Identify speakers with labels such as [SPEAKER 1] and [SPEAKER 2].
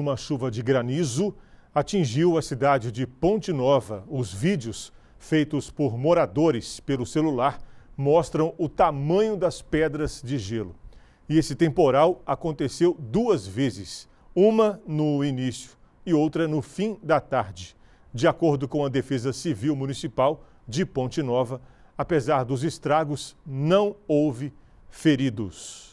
[SPEAKER 1] Uma chuva de granizo atingiu a cidade de Ponte Nova. Os vídeos feitos por moradores pelo celular mostram o tamanho das pedras de gelo. E esse temporal aconteceu duas vezes, uma no início e outra no fim da tarde. De acordo com a Defesa Civil Municipal de Ponte Nova, apesar dos estragos, não houve feridos.